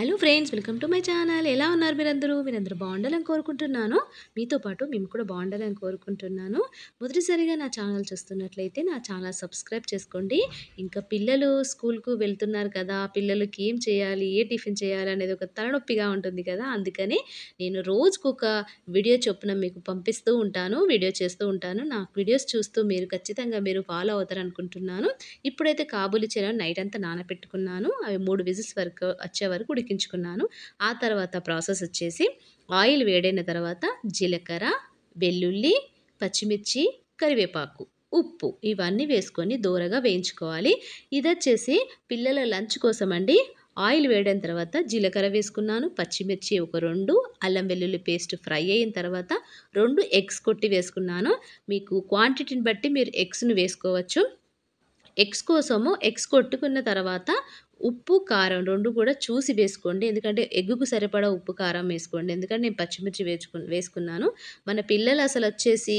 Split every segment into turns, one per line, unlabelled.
hello friends welcome to my channel ఎలా ఉన్నారు మీరందరూ మీరందరూ బాగుండాలని కోరుకుంటున్నాను మీతో పాటు మేము కూడా బాగుండాలని కోరుకుంటున్నాను మొదటిసారిగా నా ఛానల్ చూస్తున్నట్లయితే నా ఛానల్ సబ్స్క్రైబ్ చేసుకోండి ఇంకా పిల్లలు స్కూల్కు వెళ్తున్నారు కదా పిల్లలకి ఏం చేయాలి ఏ టిఫిన్ చేయాలి అనేది ఒక తలనొప్పిగా ఉంటుంది కదా అందుకని నేను రోజుకు ఒక వీడియో చొప్పున మీకు పంపిస్తూ ఉంటాను వీడియో చేస్తూ ఉంటాను నా వీడియోస్ చూస్తూ మీరు ఖచ్చితంగా మీరు ఫాలో అవుతారు అనుకుంటున్నాను ఇప్పుడైతే కాబూలి చెరవ నైట్ అంతా నానబెట్టుకున్నాను అవి మూడు విజిల్స్ వరకు వచ్చే వరకు ఉడికించుకున్నాను ఆ తర్వాత ప్రాసెస్ వచ్చేసి ఆయిల్ వేడైన తర్వాత జీలకర్ర వెల్లుల్లి పచ్చిమిర్చి కరివేపాకు ఉప్పు ఇవన్నీ వేసుకొని దూరగా వేయించుకోవాలి ఇది వచ్చేసి పిల్లల లంచ్ కోసం అండి ఆయిల్ వేడైన తర్వాత జీలకర్ర వేసుకున్నాను పచ్చిమిర్చి ఒక రెండు అల్లం వెల్లుల్లి పేస్ట్ ఫ్రై అయిన తర్వాత రెండు ఎగ్స్ కొట్టి వేసుకున్నాను మీకు క్వాంటిటీని బట్టి మీరు ఎగ్స్ను వేసుకోవచ్చు ఎగ్స్ కోసము ఎగ్స్ కొట్టుకున్న తర్వాత ఉప్పు కారం రెండు కూడా చూసి వేసుకోండి ఎందుకంటే ఎగ్గుకు సరిపడా ఉప్పు కారం వేసుకోండి ఎందుకంటే నేను పచ్చిమిర్చి వేసుకు వేసుకున్నాను మన పిల్లలు అసలు వచ్చేసి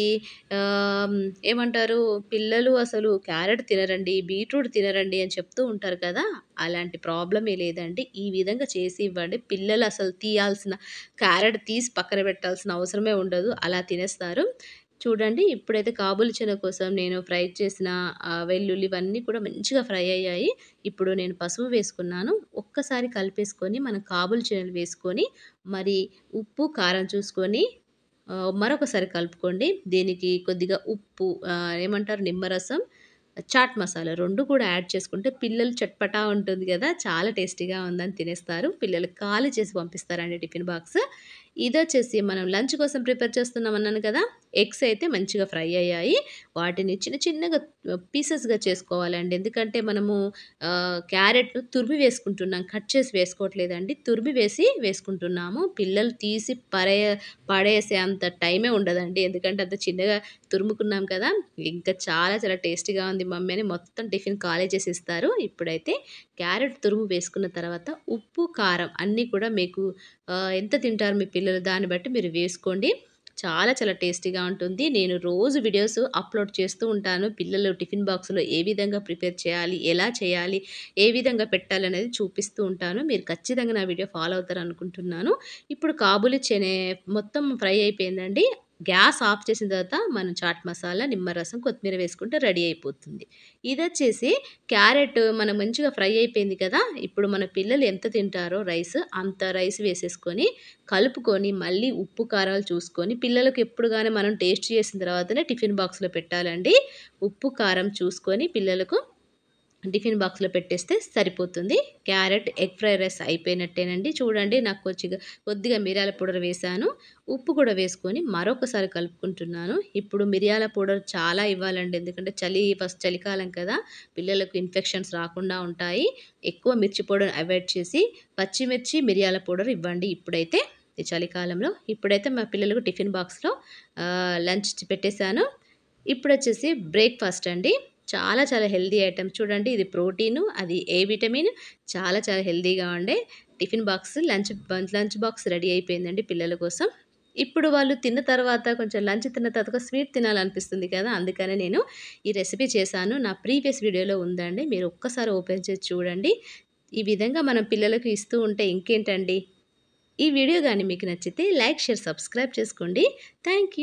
ఏమంటారు పిల్లలు అసలు క్యారెట్ తినరండి బీట్రూట్ తినరండి అని చెప్తూ ఉంటారు కదా అలాంటి ప్రాబ్లం ఏ లేదండి ఈ విధంగా చేసి ఇవ్వండి పిల్లలు అసలు తీయాల్సిన క్యారెట్ తీసి పక్కన పెట్టాల్సిన అవసరమే ఉండదు అలా తినేస్తారు చూడండి ఇప్పుడైతే కాబులి చెన కోసం నేను ఫ్రై చేసిన వెల్లుల్లి ఇవన్నీ కూడా మంచిగా ఫ్రై అయ్యాయి ఇప్పుడు నేను పసుపు వేసుకున్నాను ఒక్కసారి కలిపేసుకొని మనం కాబులి చెనలు వేసుకొని మరి ఉప్పు కారం చూసుకొని మరొకసారి కలుపుకోండి దీనికి కొద్దిగా ఉప్పు ఏమంటారు నిమ్మరసం చాట్ మసాలా రెండు కూడా యాడ్ చేసుకుంటే పిల్లలు చట్పటా ఉంటుంది కదా చాలా టేస్టీగా ఉందని తినేస్తారు పిల్లలు ఖాళీ చేసి పంపిస్తారండి టిఫిన్ బాక్స్ ఇదొచ్చేసి మనం లంచ్ కోసం ప్రిపేర్ చేస్తున్నాం అన్నాను కదా ఎగ్స్ అయితే మంచిగా ఫ్రై అయ్యాయి వాటిని చిన్న చిన్నగా పీసెస్గా చేసుకోవాలండి ఎందుకంటే మనము క్యారెట్ను తురిమి వేసుకుంటున్నాం కట్ చేసి వేసుకోవట్లేదండి తురిమి వేసి వేసుకుంటున్నాము పిల్లలు తీసి పరే పడేసే అంత టైమే ఉండదండి ఎందుకంటే అంత చిన్నగా తురుముకున్నాం కదా ఇంకా చాలా చాలా టేస్టీగా ఉంది మమ్మీ అని మొత్తం టిఫిన్ ఖాళీ చేసి ఇస్తారు ఇప్పుడైతే క్యారెట్ తురుము వేసుకున్న తర్వాత ఉప్పు కారం అన్నీ కూడా మీకు ఎంత తింటారు మీ పిల్లలు దాన్ని బట్టి మీరు వేసుకోండి చాలా చాలా టేస్టీగా ఉంటుంది నేను రోజు వీడియోస్ అప్లోడ్ చేస్తూ ఉంటాను పిల్లలు టిఫిన్ బాక్స్లో ఏ విధంగా ప్రిపేర్ చేయాలి ఎలా చేయాలి ఏ విధంగా పెట్టాలి అనేది చూపిస్తూ ఉంటాను మీరు ఖచ్చితంగా నా వీడియో ఫాలో అవుతారు అనుకుంటున్నాను ఇప్పుడు కాబులి చెనే మొత్తం ఫ్రై అయిపోయిందండి గ్యాస్ ఆఫ్ చేసిన తర్వాత మనం చాట్ మసాలా నిమ్మరసం కొత్తిమీర వేసుకుంటే రెడీ అయిపోతుంది ఇది వచ్చేసి క్యారెట్ మనం మంచిగా ఫ్రై అయిపోయింది కదా ఇప్పుడు మన పిల్లలు ఎంత తింటారో రైస్ అంత రైస్ వేసేసుకొని కలుపుకొని మళ్ళీ ఉప్పు కారాలు చూసుకొని పిల్లలకు ఎప్పుడు కానీ మనం టేస్ట్ చేసిన తర్వాతనే టిఫిన్ బాక్స్లో పెట్టాలండి ఉప్పు కారం చూసుకొని పిల్లలకు టిఫిన్ బాక్స్లో పెట్టేస్తే సరిపోతుంది క్యారెట్ ఎగ్ ఫ్రై రైస్ అయిపోయినట్టేనండి చూడండి నాకు కొద్దిగా కొద్దిగా మిరియాల పౌడర్ వేశాను ఉప్పు కూడా వేసుకొని మరొకసారి కలుపుకుంటున్నాను ఇప్పుడు మిరియాల పౌడర్ చాలా ఇవ్వాలండి ఎందుకంటే చలి ఫస్ట్ చలికాలం కదా పిల్లలకు ఇన్ఫెక్షన్స్ రాకుండా ఉంటాయి ఎక్కువ మిర్చి పౌడర్ అవాయిడ్ చేసి పచ్చిమిర్చి మిరియాల పౌడర్ ఇవ్వండి ఇప్పుడైతే చలికాలంలో ఇప్పుడైతే మా పిల్లలకు టిఫిన్ బాక్స్లో లంచ్ పెట్టేశాను ఇప్పుడు వచ్చేసి బ్రేక్ఫాస్ట్ అండి చాలా చాలా హెల్దీ ఐటమ్స్ చూడండి ఇది ప్రోటీను అది ఏ విటమిన్ చాలా చాలా హెల్దీగా ఉండే tiffin box lunch lunch box ready అయిపోయిందండి పిల్లల కోసం ఇప్పుడు వాళ్ళు తిన్న తర్వాత కొంచెం లంచ్ తిన్న తర్వాత స్వీట్ తినాలనిపిస్తుంది కదా అందుకనే నేను ఈ రెసిపీ చేశాను నా ప్రీవియస్ వీడియోలో ఉందండి మీరు ఒక్కసారి ఓపెన్ చేసి చూడండి ఈ విధంగా మనం పిల్లలకు ఇస్తూ ఉంటే ఇంకేంటండి ఈ వీడియో కానీ మీకు నచ్చితే లైక్ షేర్ సబ్స్క్రైబ్ చేసుకోండి థ్యాంక్